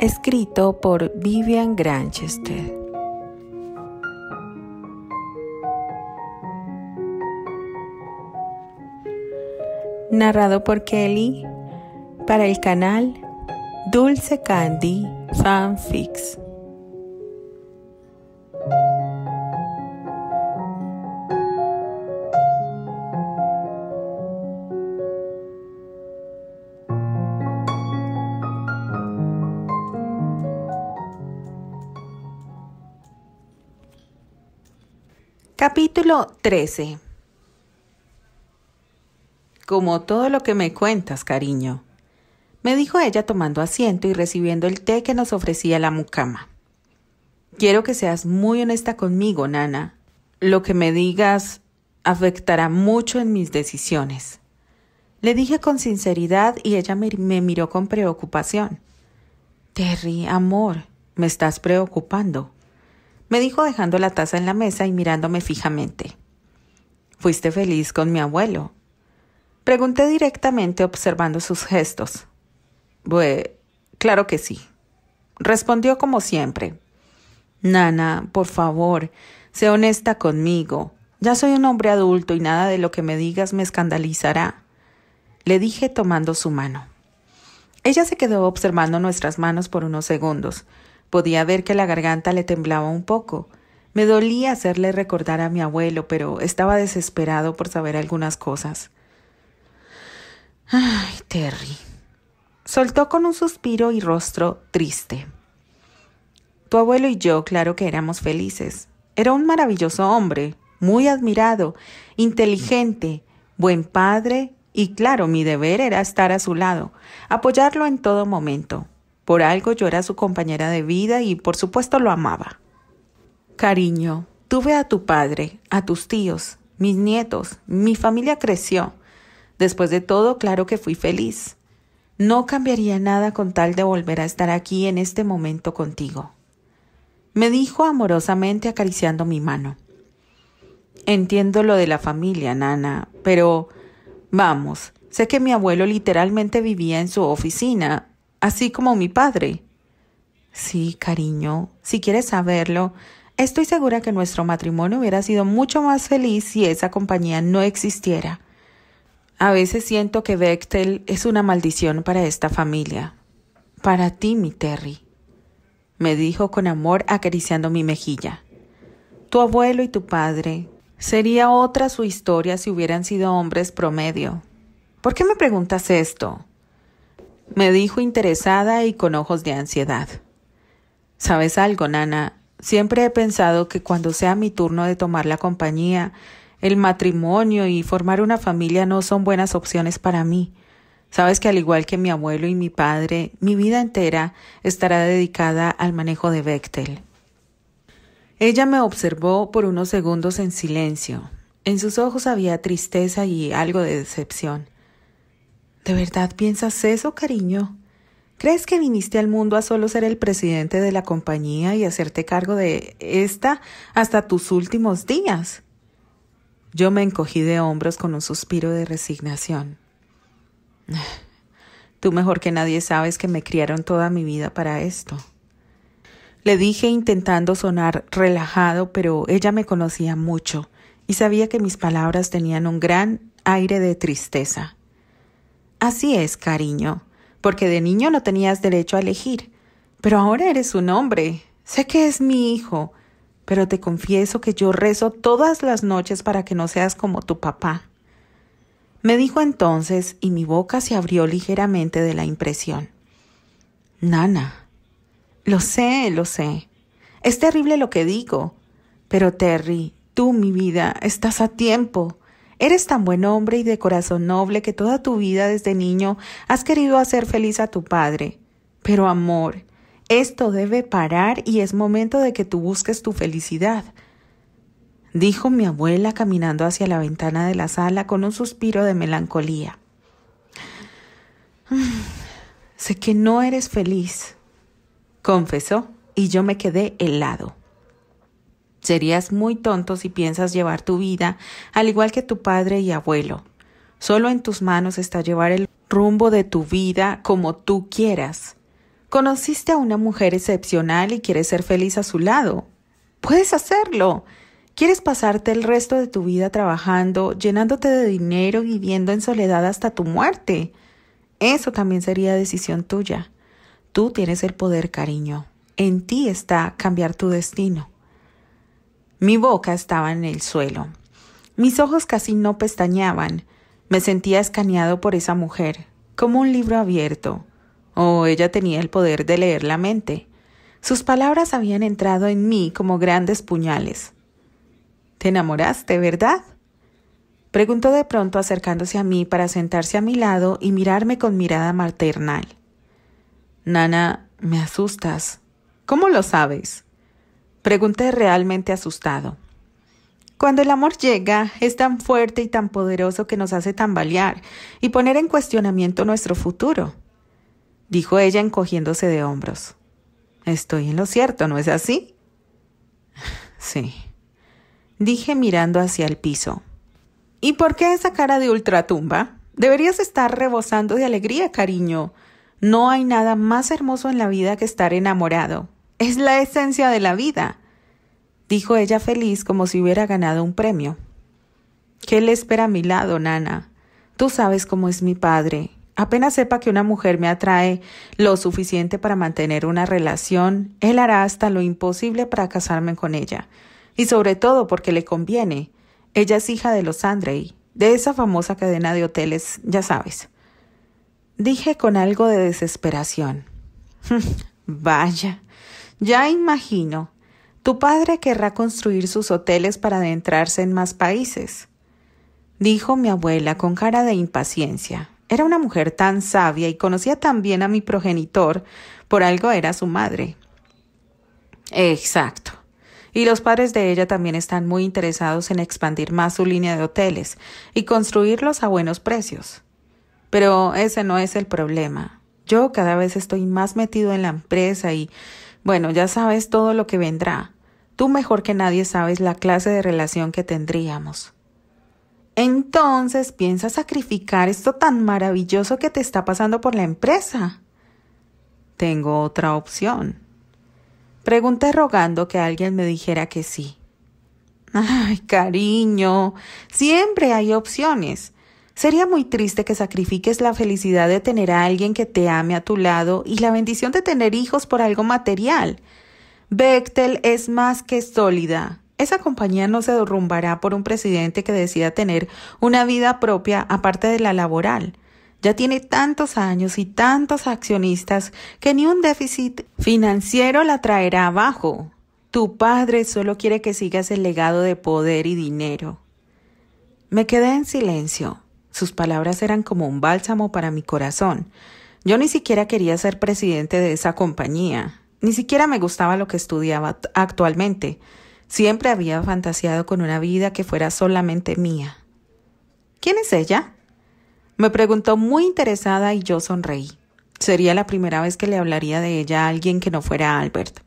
Escrito por Vivian Granchester. Narrado por Kelly para el canal Dulce Candy Fanfics. Capítulo 13 Como todo lo que me cuentas, cariño, me dijo ella tomando asiento y recibiendo el té que nos ofrecía la mucama. Quiero que seas muy honesta conmigo, Nana. Lo que me digas afectará mucho en mis decisiones. Le dije con sinceridad y ella me, miró con preocupación. Terry, amor, me estás preocupando me dijo dejando la taza en la mesa y mirándome fijamente. ¿Fuiste feliz con mi abuelo? Pregunté directamente observando sus gestos. Bue, claro que sí. Respondió como siempre. Nana, por favor, sé honesta conmigo. Ya soy un hombre adulto y nada de lo que me digas me escandalizará. Le dije tomando su mano. Ella se quedó observando nuestras manos por unos segundos. Podía ver que la garganta le temblaba un poco. Me dolía hacerle recordar a mi abuelo, pero estaba desesperado por saber algunas cosas. Ay, Terry. Soltó con un suspiro y rostro triste. Tu abuelo y yo, claro que éramos felices. Era un maravilloso hombre, muy admirado, inteligente, buen padre y claro, mi deber era estar a su lado, apoyarlo en todo momento. Por algo yo era su compañera de vida y por supuesto lo amaba. Cariño, tuve a tu padre, a tus tíos, mis nietos, mi familia creció. Después de todo, claro que fui feliz. No cambiaría nada con tal de volver a estar aquí en este momento contigo. Me dijo amorosamente acariciando mi mano. Entiendo lo de la familia, Nana, pero... Vamos, sé que mi abuelo literalmente vivía en su oficina, así como mi padre. Sí, cariño, si quieres saberlo, estoy segura que nuestro matrimonio hubiera sido mucho más feliz si esa compañía no existiera. A veces siento que Bechtel es una maldición para esta familia. Para ti, mi Terry, me dijo con amor acariciando mi mejilla. Tu abuelo y tu padre. Sería otra su historia si hubieran sido hombres promedio. ¿Por qué me preguntas esto? me dijo interesada y con ojos de ansiedad. ¿Sabes algo, Nana? Siempre he pensado que cuando sea mi turno de tomar la compañía, el matrimonio y formar una familia no son buenas opciones para mí. Sabes que al igual que mi abuelo y mi padre, mi vida entera estará dedicada al manejo de vectel Ella me observó por unos segundos en silencio. En sus ojos había tristeza y algo de decepción. ¿De verdad piensas eso, cariño? ¿Crees que viniste al mundo a solo ser el presidente de la compañía y hacerte cargo de esta hasta tus últimos días? Yo me encogí de hombros con un suspiro de resignación. Tú mejor que nadie sabes que me criaron toda mi vida para esto. Le dije intentando sonar relajado, pero ella me conocía mucho y sabía que mis palabras tenían un gran aire de tristeza. Así es, cariño, porque de niño no tenías derecho a elegir, pero ahora eres un hombre. Sé que es mi hijo, pero te confieso que yo rezo todas las noches para que no seas como tu papá. Me dijo entonces y mi boca se abrió ligeramente de la impresión. Nana, lo sé, lo sé. Es terrible lo que digo, pero Terry, tú, mi vida, estás a tiempo. Eres tan buen hombre y de corazón noble que toda tu vida desde niño has querido hacer feliz a tu padre. Pero amor, esto debe parar y es momento de que tú busques tu felicidad. Dijo mi abuela caminando hacia la ventana de la sala con un suspiro de melancolía. Mm, sé que no eres feliz, confesó, y yo me quedé helado. Serías muy tonto si piensas llevar tu vida al igual que tu padre y abuelo. Solo en tus manos está llevar el rumbo de tu vida como tú quieras. Conociste a una mujer excepcional y quieres ser feliz a su lado. Puedes hacerlo. ¿Quieres pasarte el resto de tu vida trabajando, llenándote de dinero, y viviendo en soledad hasta tu muerte? Eso también sería decisión tuya. Tú tienes el poder, cariño. En ti está cambiar tu destino. Mi boca estaba en el suelo. Mis ojos casi no pestañeaban. Me sentía escaneado por esa mujer, como un libro abierto. Oh, ella tenía el poder de leer la mente. Sus palabras habían entrado en mí como grandes puñales. ¿Te enamoraste, verdad? Preguntó de pronto acercándose a mí para sentarse a mi lado y mirarme con mirada maternal. Nana, me asustas. ¿Cómo lo sabes? Pregunté realmente asustado. Cuando el amor llega, es tan fuerte y tan poderoso que nos hace tambalear y poner en cuestionamiento nuestro futuro, dijo ella encogiéndose de hombros. Estoy en lo cierto, ¿no es así? Sí, dije mirando hacia el piso. ¿Y por qué esa cara de ultratumba? Deberías estar rebosando de alegría, cariño. No hay nada más hermoso en la vida que estar enamorado. Es la esencia de la vida, dijo ella feliz como si hubiera ganado un premio. ¿Qué le espera a mi lado, Nana? Tú sabes cómo es mi padre. Apenas sepa que una mujer me atrae lo suficiente para mantener una relación, él hará hasta lo imposible para casarme con ella. Y sobre todo porque le conviene. Ella es hija de los Andrey, de esa famosa cadena de hoteles, ya sabes. Dije con algo de desesperación. Vaya, ya imagino, tu padre querrá construir sus hoteles para adentrarse en más países, dijo mi abuela con cara de impaciencia. Era una mujer tan sabia y conocía tan bien a mi progenitor, por algo era su madre. Exacto. Y los padres de ella también están muy interesados en expandir más su línea de hoteles y construirlos a buenos precios. Pero ese no es el problema. Yo cada vez estoy más metido en la empresa y bueno, ya sabes todo lo que vendrá. Tú mejor que nadie sabes la clase de relación que tendríamos. Entonces, ¿piensas sacrificar esto tan maravilloso que te está pasando por la empresa? Tengo otra opción. Pregunté rogando que alguien me dijera que sí. Ay, cariño, siempre hay opciones. Sería muy triste que sacrifiques la felicidad de tener a alguien que te ame a tu lado y la bendición de tener hijos por algo material. Bechtel es más que sólida. Esa compañía no se derrumbará por un presidente que decida tener una vida propia aparte de la laboral. Ya tiene tantos años y tantos accionistas que ni un déficit financiero la traerá abajo. Tu padre solo quiere que sigas el legado de poder y dinero. Me quedé en silencio. Sus palabras eran como un bálsamo para mi corazón. Yo ni siquiera quería ser presidente de esa compañía, ni siquiera me gustaba lo que estudiaba actualmente. Siempre había fantaseado con una vida que fuera solamente mía. ¿Quién es ella? Me preguntó muy interesada y yo sonreí. Sería la primera vez que le hablaría de ella a alguien que no fuera Albert.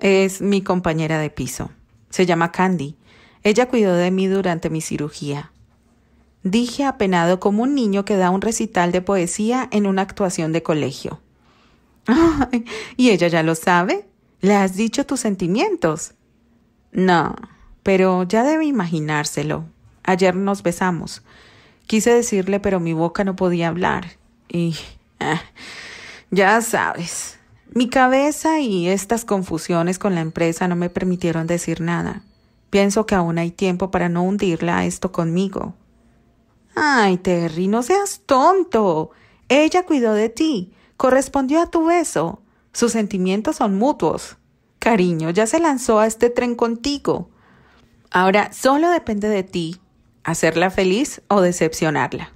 Es mi compañera de piso. Se llama Candy. Ella cuidó de mí durante mi cirugía dije apenado como un niño que da un recital de poesía en una actuación de colegio. ¿Y ella ya lo sabe? ¿Le has dicho tus sentimientos? No, pero ya debe imaginárselo. Ayer nos besamos. Quise decirle, pero mi boca no podía hablar. Y... Ah, ya sabes. Mi cabeza y estas confusiones con la empresa no me permitieron decir nada. Pienso que aún hay tiempo para no hundirla a esto conmigo. Ay, Terry, no seas tonto. Ella cuidó de ti, correspondió a tu beso. Sus sentimientos son mutuos. Cariño, ya se lanzó a este tren contigo. Ahora solo depende de ti hacerla feliz o decepcionarla.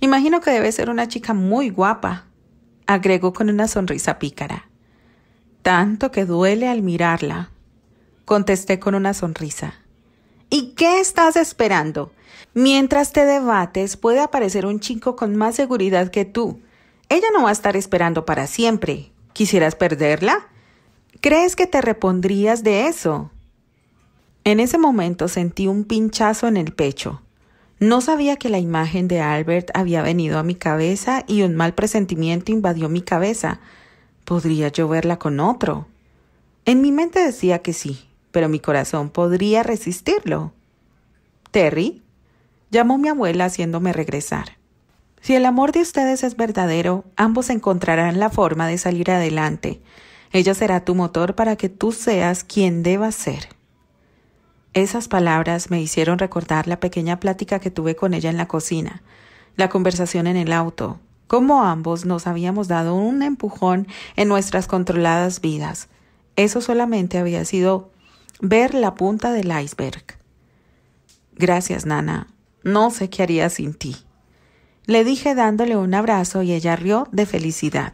Imagino que debe ser una chica muy guapa, agregó con una sonrisa pícara. Tanto que duele al mirarla, contesté con una sonrisa. ¿Y qué estás esperando? Mientras te debates, puede aparecer un chico con más seguridad que tú. Ella no va a estar esperando para siempre. ¿Quisieras perderla? ¿Crees que te repondrías de eso? En ese momento sentí un pinchazo en el pecho. No sabía que la imagen de Albert había venido a mi cabeza y un mal presentimiento invadió mi cabeza. ¿Podría yo verla con otro? En mi mente decía que sí, pero mi corazón podría resistirlo. Terry, llamó mi abuela haciéndome regresar. Si el amor de ustedes es verdadero, ambos encontrarán la forma de salir adelante. Ella será tu motor para que tú seas quien debas ser. Esas palabras me hicieron recordar la pequeña plática que tuve con ella en la cocina, la conversación en el auto, cómo ambos nos habíamos dado un empujón en nuestras controladas vidas. Eso solamente había sido ver la punta del iceberg. Gracias, Nana. No sé qué haría sin ti. Le dije dándole un abrazo y ella rió de felicidad.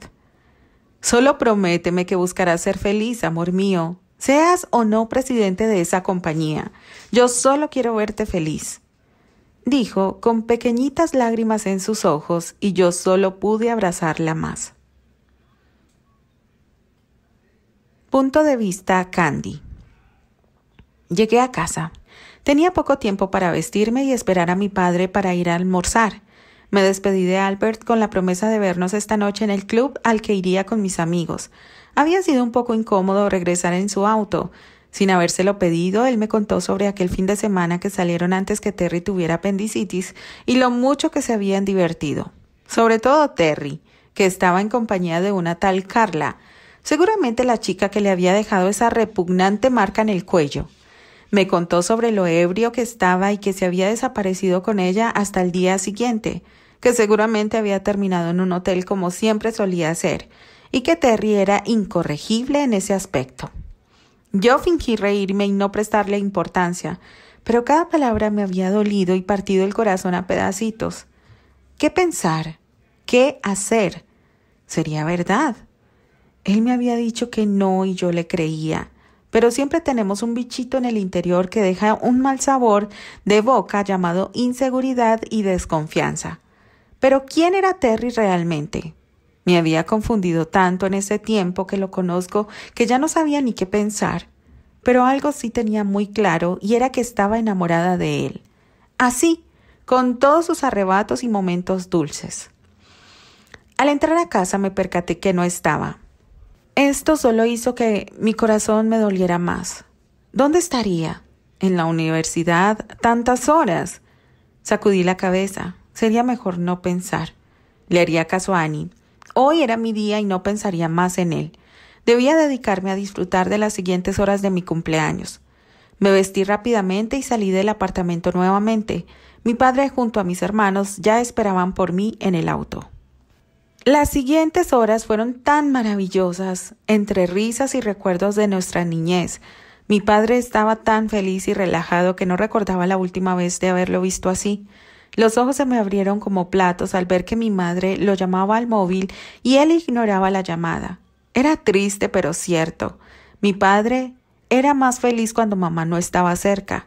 Solo prométeme que buscarás ser feliz, amor mío, seas o no presidente de esa compañía. Yo solo quiero verte feliz. Dijo con pequeñitas lágrimas en sus ojos y yo solo pude abrazarla más. Punto de vista Candy. Llegué a casa. Tenía poco tiempo para vestirme y esperar a mi padre para ir a almorzar. Me despedí de Albert con la promesa de vernos esta noche en el club al que iría con mis amigos. Había sido un poco incómodo regresar en su auto. Sin habérselo pedido, él me contó sobre aquel fin de semana que salieron antes que Terry tuviera apendicitis y lo mucho que se habían divertido. Sobre todo Terry, que estaba en compañía de una tal Carla, seguramente la chica que le había dejado esa repugnante marca en el cuello. Me contó sobre lo ebrio que estaba y que se había desaparecido con ella hasta el día siguiente, que seguramente había terminado en un hotel como siempre solía hacer, y que Terry era incorregible en ese aspecto. Yo fingí reírme y no prestarle importancia, pero cada palabra me había dolido y partido el corazón a pedacitos. ¿Qué pensar? ¿Qué hacer? ¿Sería verdad? Él me había dicho que no y yo le creía. Pero siempre tenemos un bichito en el interior que deja un mal sabor de boca llamado inseguridad y desconfianza. Pero ¿quién era Terry realmente? Me había confundido tanto en ese tiempo que lo conozco que ya no sabía ni qué pensar. Pero algo sí tenía muy claro y era que estaba enamorada de él. Así, con todos sus arrebatos y momentos dulces. Al entrar a casa me percaté que no estaba. Esto solo hizo que mi corazón me doliera más. ¿Dónde estaría? ¿En la universidad? ¿Tantas horas? Sacudí la cabeza. Sería mejor no pensar. Le haría caso a Annie. Hoy era mi día y no pensaría más en él. Debía dedicarme a disfrutar de las siguientes horas de mi cumpleaños. Me vestí rápidamente y salí del apartamento nuevamente. Mi padre junto a mis hermanos ya esperaban por mí en el auto. Las siguientes horas fueron tan maravillosas, entre risas y recuerdos de nuestra niñez. Mi padre estaba tan feliz y relajado que no recordaba la última vez de haberlo visto así. Los ojos se me abrieron como platos al ver que mi madre lo llamaba al móvil y él ignoraba la llamada. Era triste pero cierto. Mi padre era más feliz cuando mamá no estaba cerca.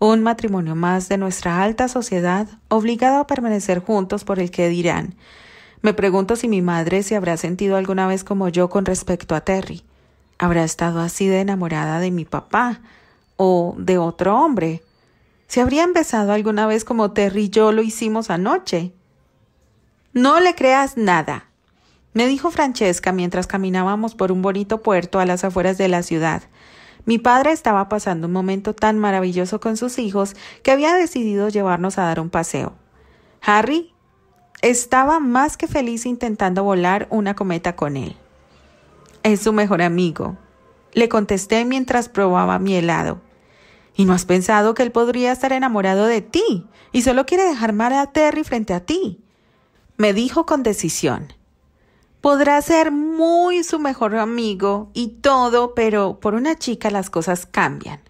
Un matrimonio más de nuestra alta sociedad, obligado a permanecer juntos por el que dirán. Me pregunto si mi madre se habrá sentido alguna vez como yo con respecto a Terry. ¿Habrá estado así de enamorada de mi papá o de otro hombre? ¿Se habrían besado alguna vez como Terry y yo lo hicimos anoche? No le creas nada, me dijo Francesca mientras caminábamos por un bonito puerto a las afueras de la ciudad. Mi padre estaba pasando un momento tan maravilloso con sus hijos que había decidido llevarnos a dar un paseo. Harry estaba más que feliz intentando volar una cometa con él. Es su mejor amigo, le contesté mientras probaba mi helado. ¿Y no has pensado que él podría estar enamorado de ti y solo quiere dejar mal a Terry frente a ti? Me dijo con decisión. Podrá ser muy su mejor amigo y todo, pero por una chica las cosas cambian,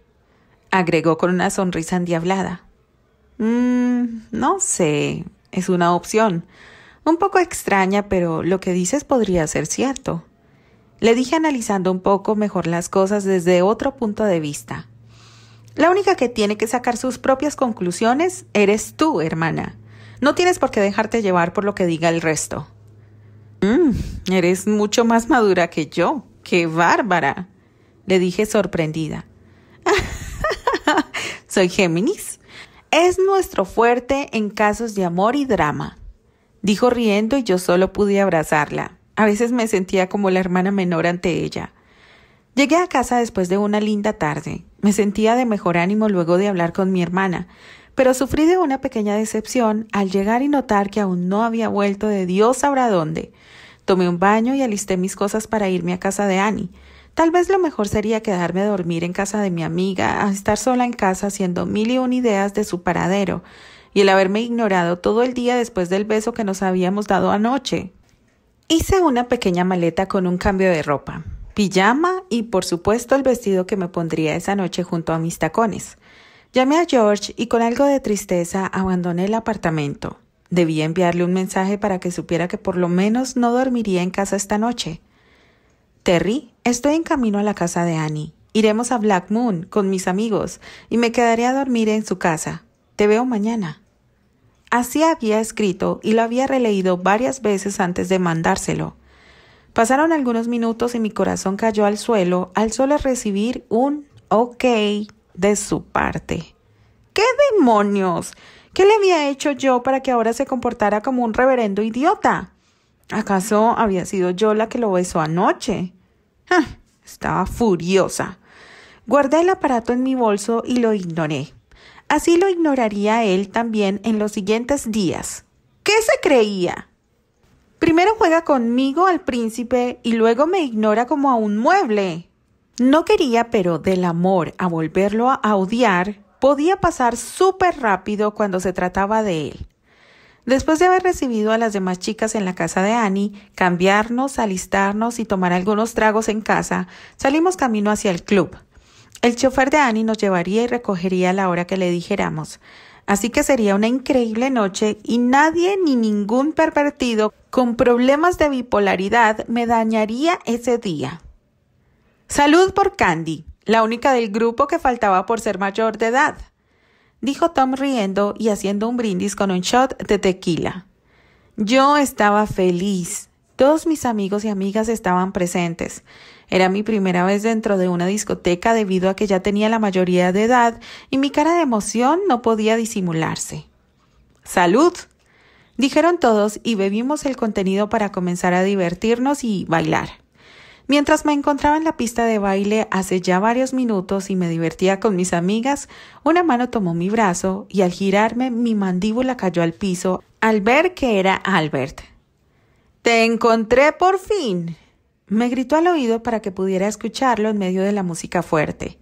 agregó con una sonrisa endiablada. Mmm, no sé, es una opción. Un poco extraña, pero lo que dices podría ser cierto. Le dije analizando un poco mejor las cosas desde otro punto de vista. La única que tiene que sacar sus propias conclusiones eres tú, hermana. No tienes por qué dejarte llevar por lo que diga el resto. Mm, eres mucho más madura que yo. ¡Qué bárbara! Le dije sorprendida. Soy Géminis. Es nuestro fuerte en casos de amor y drama. Dijo riendo y yo solo pude abrazarla. A veces me sentía como la hermana menor ante ella. Llegué a casa después de una linda tarde. Me sentía de mejor ánimo luego de hablar con mi hermana, pero sufrí de una pequeña decepción al llegar y notar que aún no había vuelto de Dios sabrá dónde. Tomé un baño y alisté mis cosas para irme a casa de Annie. Tal vez lo mejor sería quedarme a dormir en casa de mi amiga, a estar sola en casa haciendo mil y un ideas de su paradero, y el haberme ignorado todo el día después del beso que nos habíamos dado anoche. Hice una pequeña maleta con un cambio de ropa, pijama y por supuesto el vestido que me pondría esa noche junto a mis tacones. Llamé a George y con algo de tristeza abandoné el apartamento. Debía enviarle un mensaje para que supiera que por lo menos no dormiría en casa esta noche. Terry, Estoy en camino a la casa de Annie. Iremos a Black Moon con mis amigos y me quedaré a dormir en su casa. Te veo mañana. Así había escrito y lo había releído varias veces antes de mandárselo. Pasaron algunos minutos y mi corazón cayó al suelo al solo recibir un ok de su parte. ¡Qué demonios! ¿Qué le había hecho yo para que ahora se comportara como un reverendo idiota? ¿Acaso había sido yo la que lo besó anoche? Ah, estaba furiosa. Guardé el aparato en mi bolso y lo ignoré. Así lo ignoraría él también en los siguientes días. ¿Qué se creía? Primero juega conmigo al príncipe y luego me ignora como a un mueble. No quería, pero del amor a volverlo a odiar podía pasar súper rápido cuando se trataba de él. Después de haber recibido a las demás chicas en la casa de Annie, cambiarnos, alistarnos y tomar algunos tragos en casa, salimos camino hacia el club. El chofer de Annie nos llevaría y recogería a la hora que le dijéramos. Así que sería una increíble noche y nadie ni ningún pervertido con problemas de bipolaridad me dañaría ese día. Salud por Candy, la única del grupo que faltaba por ser mayor de edad dijo Tom riendo y haciendo un brindis con un shot de tequila. Yo estaba feliz. Todos mis amigos y amigas estaban presentes. Era mi primera vez dentro de una discoteca debido a que ya tenía la mayoría de edad y mi cara de emoción no podía disimularse. ¡Salud! dijeron todos y bebimos el contenido para comenzar a divertirnos y bailar. Mientras me encontraba en la pista de baile hace ya varios minutos y me divertía con mis amigas, una mano tomó mi brazo y al girarme mi mandíbula cayó al piso al ver que era Albert. Te encontré por fin. Me gritó al oído para que pudiera escucharlo en medio de la música fuerte.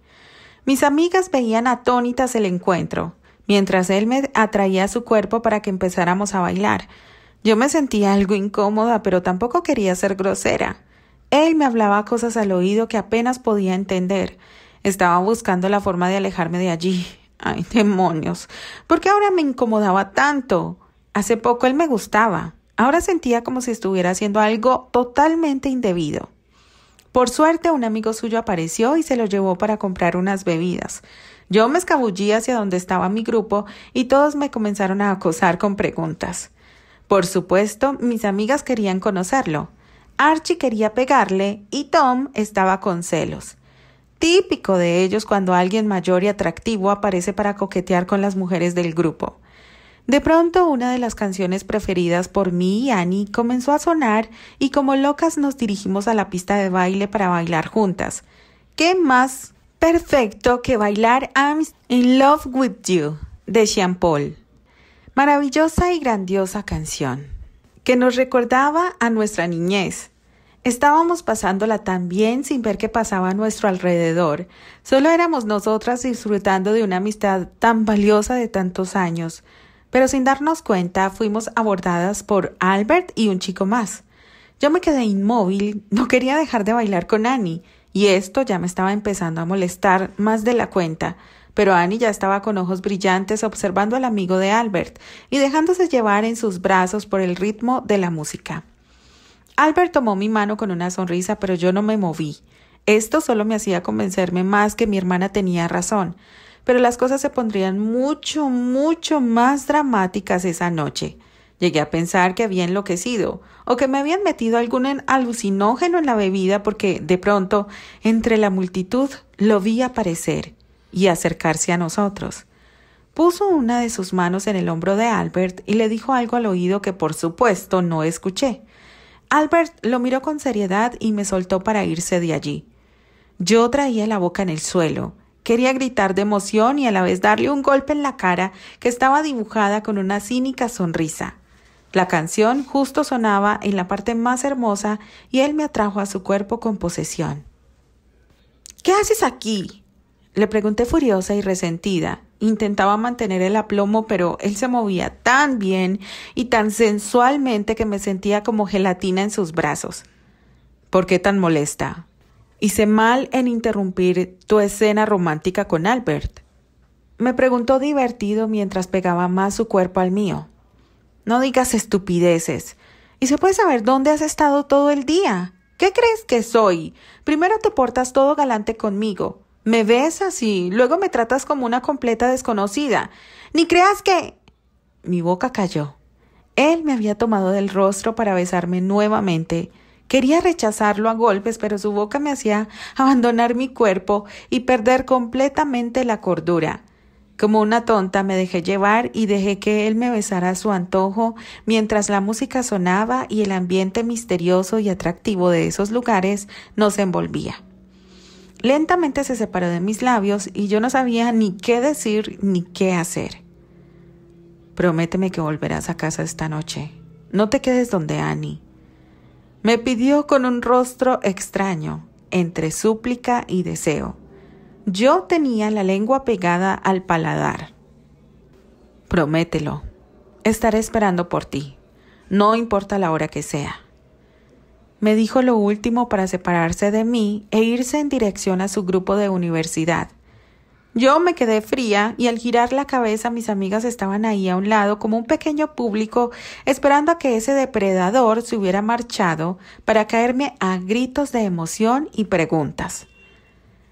Mis amigas veían atónitas el encuentro, mientras él me atraía a su cuerpo para que empezáramos a bailar. Yo me sentía algo incómoda, pero tampoco quería ser grosera. Él me hablaba cosas al oído que apenas podía entender. Estaba buscando la forma de alejarme de allí. Ay, demonios. ¿Por qué ahora me incomodaba tanto? Hace poco él me gustaba. Ahora sentía como si estuviera haciendo algo totalmente indebido. Por suerte, un amigo suyo apareció y se lo llevó para comprar unas bebidas. Yo me escabullí hacia donde estaba mi grupo y todos me comenzaron a acosar con preguntas. Por supuesto, mis amigas querían conocerlo. Archie quería pegarle y Tom estaba con celos. Típico de ellos cuando alguien mayor y atractivo aparece para coquetear con las mujeres del grupo. De pronto una de las canciones preferidas por mí y Annie comenzó a sonar y como locas nos dirigimos a la pista de baile para bailar juntas. ¿Qué más perfecto que bailar I'm in love with you de Jean Paul? Maravillosa y grandiosa canción que nos recordaba a nuestra niñez. Estábamos pasándola tan bien sin ver qué pasaba a nuestro alrededor. Solo éramos nosotras disfrutando de una amistad tan valiosa de tantos años. Pero sin darnos cuenta fuimos abordadas por Albert y un chico más. Yo me quedé inmóvil, no quería dejar de bailar con Annie, y esto ya me estaba empezando a molestar más de la cuenta. Pero Annie ya estaba con ojos brillantes observando al amigo de Albert y dejándose llevar en sus brazos por el ritmo de la música. Albert tomó mi mano con una sonrisa, pero yo no me moví. Esto solo me hacía convencerme más que mi hermana tenía razón, pero las cosas se pondrían mucho, mucho más dramáticas esa noche. Llegué a pensar que había enloquecido o que me habían metido algún alucinógeno en la bebida porque, de pronto, entre la multitud lo vi aparecer y acercarse a nosotros. Puso una de sus manos en el hombro de Albert y le dijo algo al oído que por supuesto no escuché. Albert lo miró con seriedad y me soltó para irse de allí. Yo traía la boca en el suelo. Quería gritar de emoción y a la vez darle un golpe en la cara que estaba dibujada con una cínica sonrisa. La canción justo sonaba en la parte más hermosa y él me atrajo a su cuerpo con posesión. ¿Qué haces aquí? Le pregunté furiosa y resentida. Intentaba mantener el aplomo, pero él se movía tan bien y tan sensualmente que me sentía como gelatina en sus brazos. ¿Por qué tan molesta? Hice mal en interrumpir tu escena romántica con Albert. Me preguntó divertido mientras pegaba más su cuerpo al mío. No digas estupideces. ¿Y se puede saber dónde has estado todo el día? ¿Qué crees que soy? Primero te portas todo galante conmigo, me besas y luego me tratas como una completa desconocida. Ni creas que... Mi boca cayó. Él me había tomado del rostro para besarme nuevamente. Quería rechazarlo a golpes, pero su boca me hacía abandonar mi cuerpo y perder completamente la cordura. Como una tonta me dejé llevar y dejé que él me besara a su antojo mientras la música sonaba y el ambiente misterioso y atractivo de esos lugares nos envolvía. Lentamente se separó de mis labios y yo no sabía ni qué decir ni qué hacer. Prométeme que volverás a casa esta noche. No te quedes donde Annie. Me pidió con un rostro extraño, entre súplica y deseo. Yo tenía la lengua pegada al paladar. Promételo. Estaré esperando por ti. No importa la hora que sea. Me dijo lo último para separarse de mí e irse en dirección a su grupo de universidad. Yo me quedé fría y al girar la cabeza mis amigas estaban ahí a un lado como un pequeño público esperando a que ese depredador se hubiera marchado para caerme a gritos de emoción y preguntas.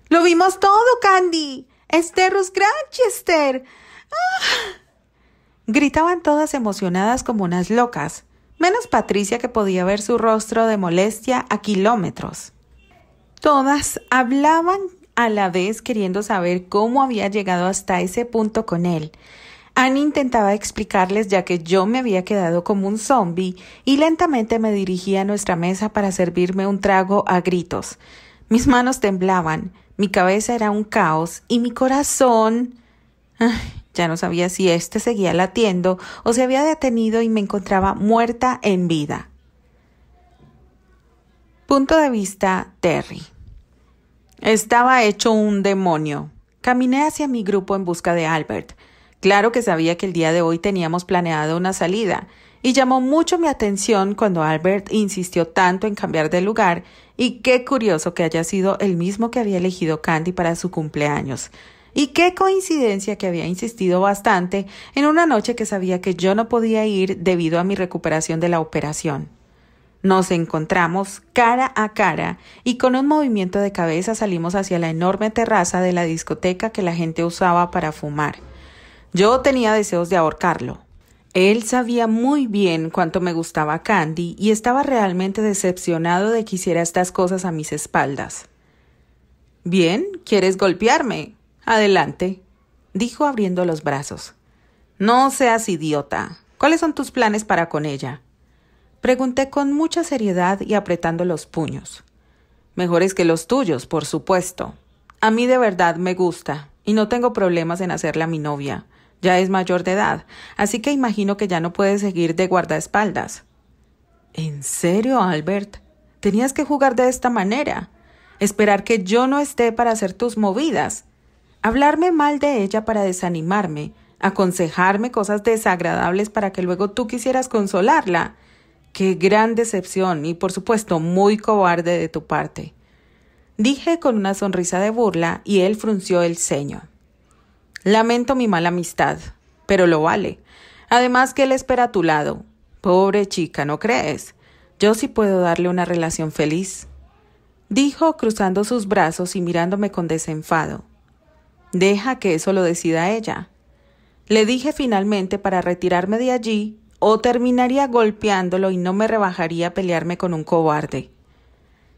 Lo vimos todo, Candy. Terrus Granchester. ¡Ah! Gritaban todas emocionadas como unas locas menos Patricia que podía ver su rostro de molestia a kilómetros. Todas hablaban a la vez queriendo saber cómo había llegado hasta ese punto con él. Annie intentaba explicarles ya que yo me había quedado como un zombie y lentamente me dirigía a nuestra mesa para servirme un trago a gritos. Mis manos temblaban, mi cabeza era un caos y mi corazón... Ya no sabía si éste seguía latiendo o se había detenido y me encontraba muerta en vida. Punto de vista Terry. Estaba hecho un demonio. Caminé hacia mi grupo en busca de Albert. Claro que sabía que el día de hoy teníamos planeada una salida, y llamó mucho mi atención cuando Albert insistió tanto en cambiar de lugar, y qué curioso que haya sido el mismo que había elegido Candy para su cumpleaños. Y qué coincidencia que había insistido bastante en una noche que sabía que yo no podía ir debido a mi recuperación de la operación. Nos encontramos cara a cara y con un movimiento de cabeza salimos hacia la enorme terraza de la discoteca que la gente usaba para fumar. Yo tenía deseos de ahorcarlo. Él sabía muy bien cuánto me gustaba Candy y estaba realmente decepcionado de que hiciera estas cosas a mis espaldas. Bien, ¿quieres golpearme? Adelante, dijo abriendo los brazos. No seas idiota. ¿Cuáles son tus planes para con ella? Pregunté con mucha seriedad y apretando los puños. Mejores que los tuyos, por supuesto. A mí de verdad me gusta, y no tengo problemas en hacerla mi novia. Ya es mayor de edad, así que imagino que ya no puede seguir de guardaespaldas. ¿En serio, Albert? Tenías que jugar de esta manera. Esperar que yo no esté para hacer tus movidas hablarme mal de ella para desanimarme, aconsejarme cosas desagradables para que luego tú quisieras consolarla. Qué gran decepción y por supuesto muy cobarde de tu parte. Dije con una sonrisa de burla y él frunció el ceño. Lamento mi mala amistad, pero lo vale. Además que él espera a tu lado. Pobre chica, ¿no crees? Yo sí puedo darle una relación feliz. Dijo cruzando sus brazos y mirándome con desenfado. Deja que eso lo decida ella. Le dije finalmente para retirarme de allí o terminaría golpeándolo y no me rebajaría a pelearme con un cobarde.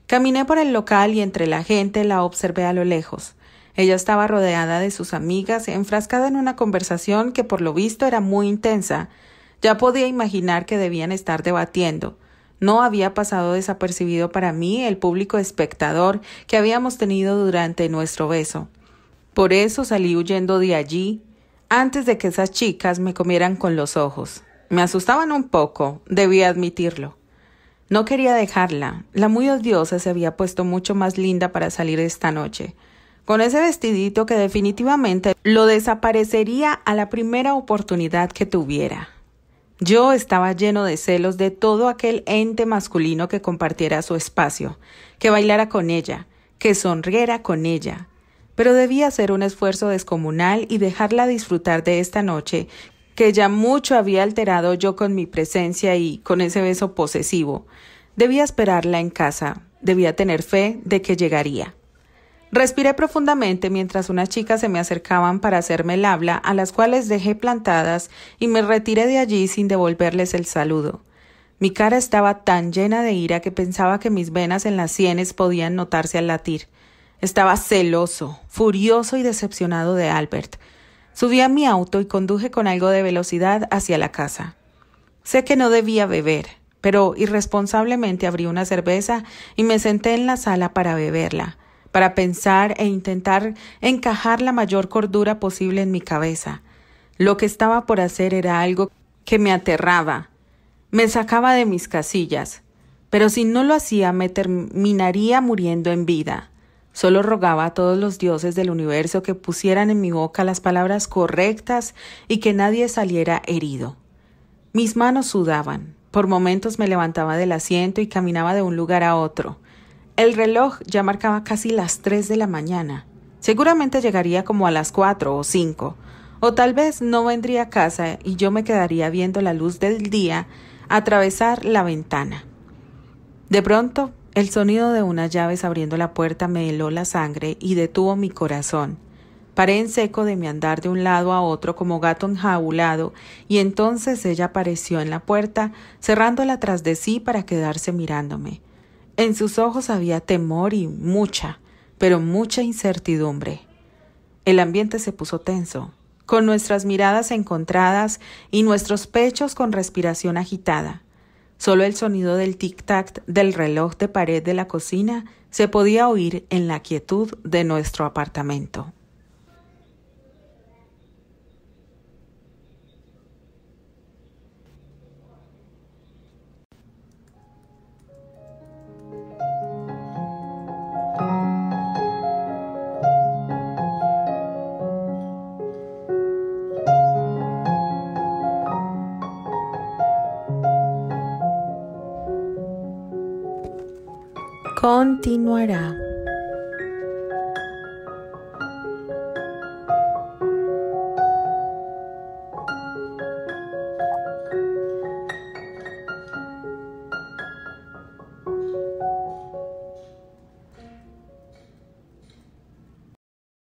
Caminé por el local y entre la gente la observé a lo lejos. Ella estaba rodeada de sus amigas, enfrascada en una conversación que por lo visto era muy intensa. Ya podía imaginar que debían estar debatiendo. No había pasado desapercibido para mí el público espectador que habíamos tenido durante nuestro beso. Por eso salí huyendo de allí antes de que esas chicas me comieran con los ojos. Me asustaban un poco, debía admitirlo. No quería dejarla. La muy odiosa se había puesto mucho más linda para salir esta noche, con ese vestidito que definitivamente lo desaparecería a la primera oportunidad que tuviera. Yo estaba lleno de celos de todo aquel ente masculino que compartiera su espacio, que bailara con ella, que sonriera con ella, pero debía hacer un esfuerzo descomunal y dejarla disfrutar de esta noche, que ya mucho había alterado yo con mi presencia y con ese beso posesivo. Debía esperarla en casa, debía tener fe de que llegaría. Respiré profundamente mientras unas chicas se me acercaban para hacerme el habla, a las cuales dejé plantadas y me retiré de allí sin devolverles el saludo. Mi cara estaba tan llena de ira que pensaba que mis venas en las sienes podían notarse al latir. Estaba celoso, furioso y decepcionado de Albert. Subí a mi auto y conduje con algo de velocidad hacia la casa. Sé que no debía beber, pero irresponsablemente abrí una cerveza y me senté en la sala para beberla, para pensar e intentar encajar la mayor cordura posible en mi cabeza. Lo que estaba por hacer era algo que me aterraba, me sacaba de mis casillas, pero si no lo hacía me terminaría muriendo en vida. Solo rogaba a todos los dioses del universo que pusieran en mi boca las palabras correctas y que nadie saliera herido. Mis manos sudaban. Por momentos me levantaba del asiento y caminaba de un lugar a otro. El reloj ya marcaba casi las tres de la mañana. Seguramente llegaría como a las cuatro o cinco. O tal vez no vendría a casa y yo me quedaría viendo la luz del día atravesar la ventana. De pronto el sonido de unas llaves abriendo la puerta me heló la sangre y detuvo mi corazón. Paré en seco de mi andar de un lado a otro como gato enjaulado, y entonces ella apareció en la puerta, cerrándola tras de sí para quedarse mirándome. En sus ojos había temor y mucha, pero mucha incertidumbre. El ambiente se puso tenso, con nuestras miradas encontradas y nuestros pechos con respiración agitada. Solo el sonido del tic-tac del reloj de pared de la cocina se podía oír en la quietud de nuestro apartamento. continuará.